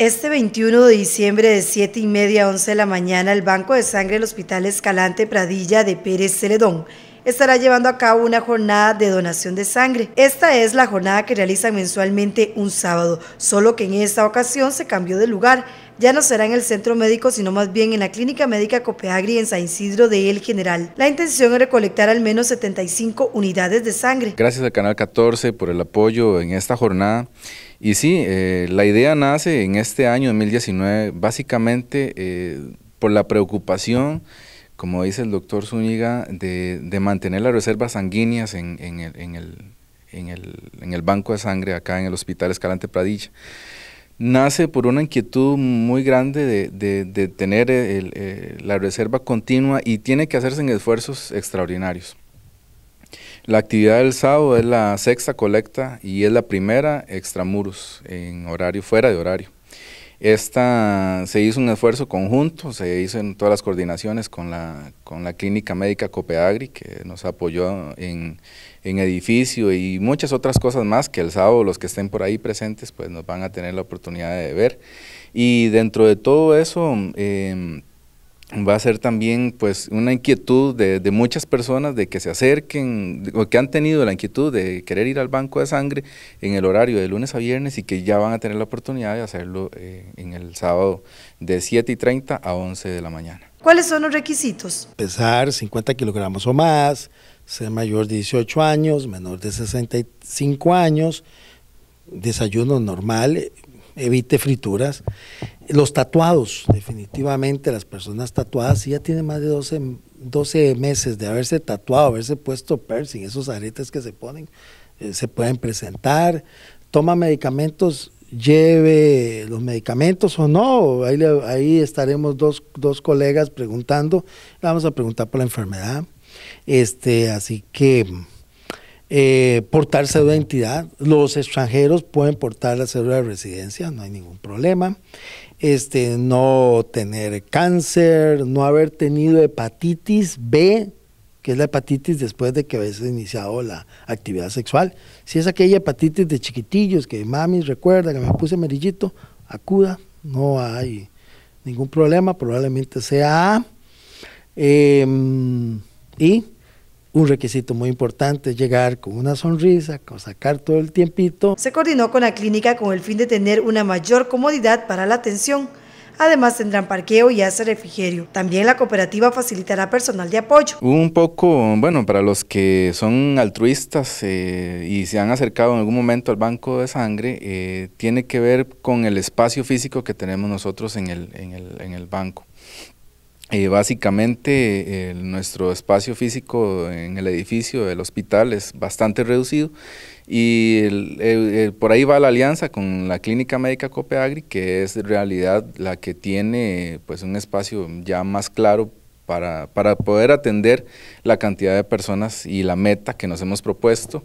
Este 21 de diciembre de 7 y media a 11 de la mañana, el Banco de Sangre del Hospital Escalante Pradilla de Pérez Celedón estará llevando a cabo una jornada de donación de sangre. Esta es la jornada que realiza mensualmente un sábado, solo que en esta ocasión se cambió de lugar. Ya no será en el centro médico, sino más bien en la Clínica Médica Copeagri en San Isidro de El General. La intención es recolectar al menos 75 unidades de sangre. Gracias al Canal 14 por el apoyo en esta jornada y sí, eh, la idea nace en este año 2019 básicamente eh, por la preocupación, como dice el doctor Zúñiga, de, mantener las reservas sanguíneas en, el, banco de sangre acá en el Hospital Escalante Pradilla nace por una inquietud muy grande de, tener eh, la reserva continua y tiene que hacerse en esfuerzos extraordinarios. La actividad del sábado es la sexta colecta y es la primera extramuros en horario fuera de horario. Esta se hizo un esfuerzo conjunto, se hizo en todas las coordinaciones con la, con la Clínica Médica Copeagri, que nos apoyó en, edificio y muchas otras cosas más que el sábado los que estén por ahí presentes pues nos van a tener la oportunidad de ver. Y dentro de todo eso... Em, va a ser también pues una inquietud de, muchas personas de que se acerquen o que han tenido la inquietud de querer ir al banco de sangre en el horario de lunes a viernes y que ya van a tener la oportunidad de hacerlo eh, en el sábado de 7 y 30 a 11 de la mañana. ¿Cuáles son los requisitos? Pesar 50 kilogramos o más, ser mayor de 18 años, menor de 65 años, desayuno normal, evite frituras los tatuados, definitivamente las personas tatuadas, si ya tienen más de 12, 12 meses de haberse tatuado, haberse puesto piercing, esos aretes que se ponen, eh, se pueden presentar. Toma medicamentos, lleve los medicamentos o no. Ahí, estaremos dos, colegas preguntando. vamos a preguntar por la enfermedad. Este, así que eh, portar cédula de identidad. Los extranjeros pueden portar la cédula de residencia, no hay ningún problema este, no tener cáncer, no haber tenido hepatitis B, que es la hepatitis después de que habéis iniciado la actividad sexual. Si es aquella hepatitis de chiquitillos que mami recuerda que me puse amarillito, acuda, no hay ningún problema, probablemente sea A. Em, y un requisito muy importante, es llegar con una sonrisa, con sacar todo el tiempito. Se coordinó con la clínica con el fin de tener una mayor comodidad para la atención. Además tendrán parqueo y hace refrigerio. También la cooperativa facilitará personal de apoyo. Un poco, bueno, para los que son altruistas eh, y se han acercado en algún momento al banco de sangre, eh, tiene que ver con el espacio físico que tenemos nosotros el, en el, en el banco. Eh, básicamente nuestro espacio físico en el edificio del hospital es bastante reducido y por ahí va la alianza con la Clínica Médica Copeagri, que es en realidad la que tiene pues, un espacio ya más claro para, para poder atender la cantidad de personas y la meta que nos hemos propuesto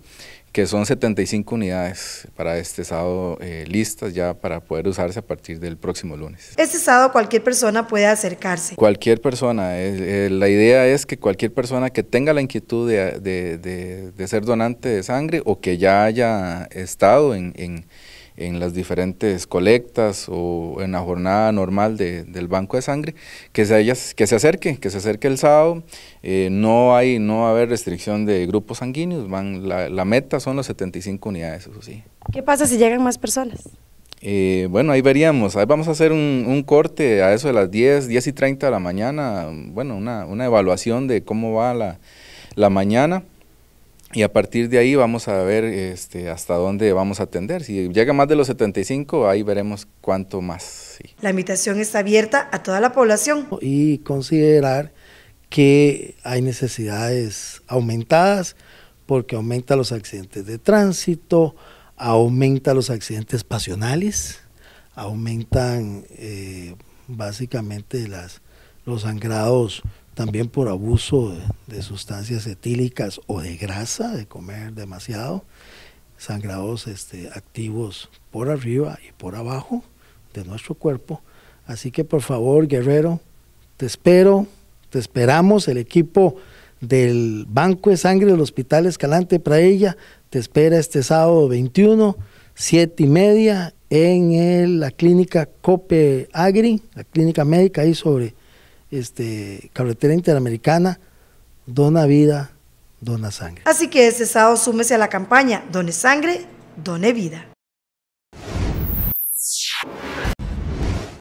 que son 75 unidades para este sábado eh, listas ya para poder usarse a partir del próximo lunes. Este sábado cualquier persona puede acercarse. Cualquier persona, eh, la idea es que cualquier persona que tenga la inquietud de, de, de, ser donante de sangre o que ya haya estado en en las diferentes colectas o en la jornada normal del banco de sangre, que se, ellas que se acerque, que se acerque el sábado. Eh, no, hay, no va a haber restricción de grupos sanguíneos, van, la, meta son las 75 unidades, eso sí. ¿Qué pasa si llegan más personas? Eh, bueno, ahí veríamos, ahí vamos a hacer un, corte a eso de las 10, 10 y 30 de la mañana, bueno, una, una evaluación de cómo va la, la mañana. Y a partir de ahí vamos a ver este, hasta dónde vamos a atender. Si llega más de los 75, ahí veremos cuánto más. La invitación está abierta a toda la población. Y considerar que hay necesidades aumentadas porque aumenta los accidentes de tránsito, aumenta los accidentes pasionales, aumentan eh, básicamente los sangrados también por abuso de, sustancias etílicas o de grasa, de comer demasiado, sangrados este, activos por arriba y por abajo de nuestro cuerpo. Así que por favor, guerrero, te espero, te esperamos, el equipo del Banco de Sangre del Hospital Escalante Praella te espera este sábado 21, 7 y media en la clínica Cope Agri, la clínica médica ahí sobre este, carretera interamericana, dona vida, dona sangre. Así que este sábado súmese a la campaña, done sangre, done vida.